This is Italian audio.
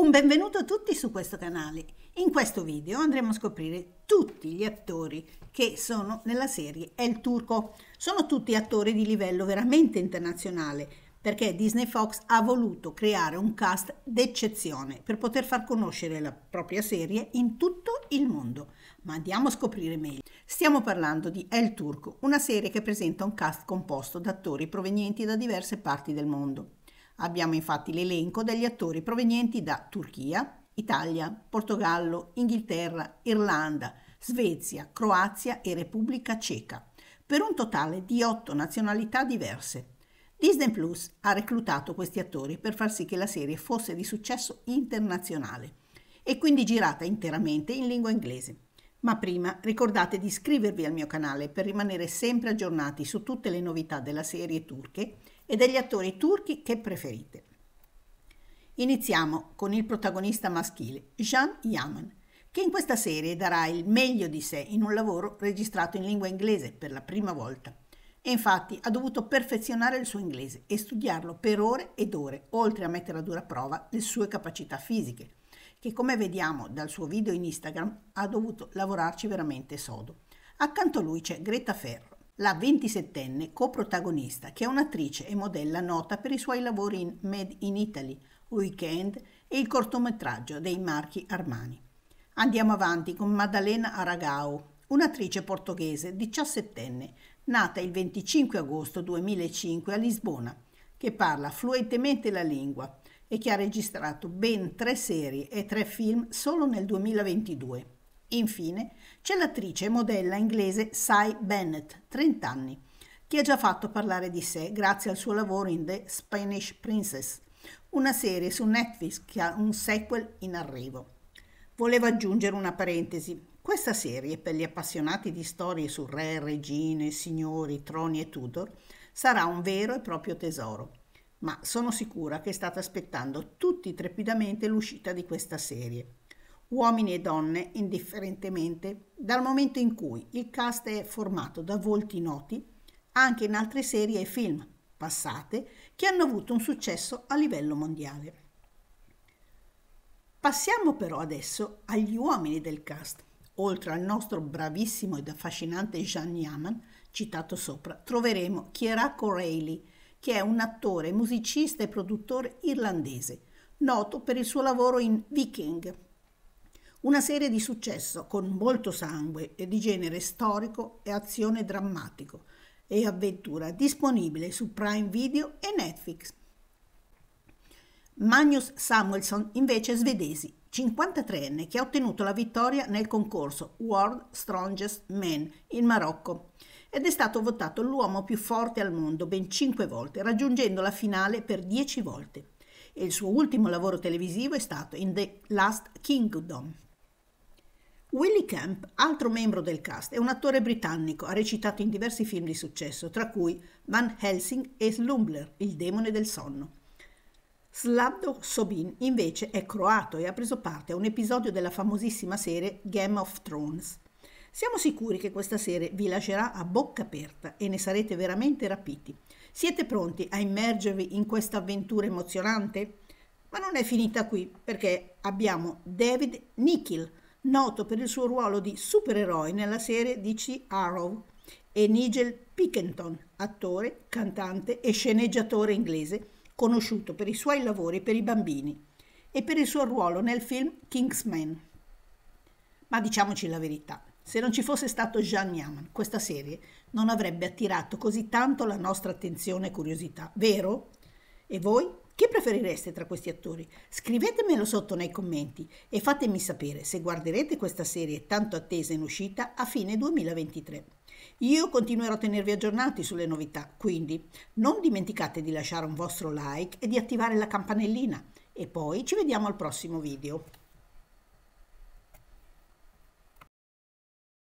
Un benvenuto a tutti su questo canale. In questo video andremo a scoprire tutti gli attori che sono nella serie El Turco. Sono tutti attori di livello veramente internazionale perché Disney Fox ha voluto creare un cast d'eccezione per poter far conoscere la propria serie in tutto il mondo. Ma andiamo a scoprire meglio. Stiamo parlando di El Turco, una serie che presenta un cast composto da attori provenienti da diverse parti del mondo. Abbiamo infatti l'elenco degli attori provenienti da Turchia, Italia, Portogallo, Inghilterra, Irlanda, Svezia, Croazia e Repubblica Ceca, per un totale di otto nazionalità diverse. Disney Plus ha reclutato questi attori per far sì che la serie fosse di successo internazionale e quindi girata interamente in lingua inglese. Ma prima ricordate di iscrivervi al mio canale per rimanere sempre aggiornati su tutte le novità della serie turche e degli attori turchi che preferite. Iniziamo con il protagonista maschile, Jean Yaman, che in questa serie darà il meglio di sé in un lavoro registrato in lingua inglese per la prima volta. E infatti ha dovuto perfezionare il suo inglese e studiarlo per ore ed ore, oltre a mettere a dura prova le sue capacità fisiche, che come vediamo dal suo video in Instagram ha dovuto lavorarci veramente sodo. Accanto a lui c'è Greta Ferro, la 27enne coprotagonista, che è un'attrice e modella nota per i suoi lavori in Made in Italy, Weekend e il cortometraggio dei marchi Armani. Andiamo avanti con Maddalena Aragao, un'attrice portoghese 17enne, nata il 25 agosto 2005 a Lisbona, che parla fluentemente la lingua, e che ha registrato ben tre serie e tre film solo nel 2022. Infine c'è l'attrice e modella inglese Cy Bennett, 30 anni, che ha già fatto parlare di sé grazie al suo lavoro in The Spanish Princess, una serie su Netflix che ha un sequel in arrivo. Volevo aggiungere una parentesi. Questa serie, per gli appassionati di storie su re, regine, signori, troni e Tudor, sarà un vero e proprio tesoro ma sono sicura che state aspettando tutti trepidamente l'uscita di questa serie. Uomini e donne, indifferentemente, dal momento in cui il cast è formato da volti noti anche in altre serie e film passate che hanno avuto un successo a livello mondiale. Passiamo però adesso agli uomini del cast. Oltre al nostro bravissimo ed affascinante Jean Yaman, citato sopra, troveremo Chiara O'Reilly, che è un attore, musicista e produttore irlandese, noto per il suo lavoro in Viking, una serie di successo con molto sangue e di genere storico e azione drammatico e avventura disponibile su Prime Video e Netflix. Magnus Samuelson invece è svedese, 53enne, che ha ottenuto la vittoria nel concorso World Strongest Men in Marocco ed è stato votato l'uomo più forte al mondo ben cinque volte, raggiungendo la finale per dieci volte. E il suo ultimo lavoro televisivo è stato in The Last Kingdom. Willy Camp, altro membro del cast, è un attore britannico, ha recitato in diversi film di successo, tra cui Van Helsing e Slumbler, il demone del sonno. Slavdo Sobin invece è croato e ha preso parte a un episodio della famosissima serie Game of Thrones. Siamo sicuri che questa serie vi lascerà a bocca aperta e ne sarete veramente rapiti. Siete pronti a immergervi in questa avventura emozionante? Ma non è finita qui, perché abbiamo David Nichil, noto per il suo ruolo di supereroe nella serie DC Arrow, e Nigel Pickenton, attore, cantante e sceneggiatore inglese, conosciuto per i suoi lavori per i bambini e per il suo ruolo nel film Kingsman. Ma diciamoci la verità, se non ci fosse stato Jean Yaman, questa serie non avrebbe attirato così tanto la nostra attenzione e curiosità, vero? E voi? Chi preferireste tra questi attori? Scrivetemelo sotto nei commenti e fatemi sapere se guarderete questa serie tanto attesa in uscita a fine 2023. Io continuerò a tenervi aggiornati sulle novità, quindi non dimenticate di lasciare un vostro like e di attivare la campanellina. E poi ci vediamo al prossimo video.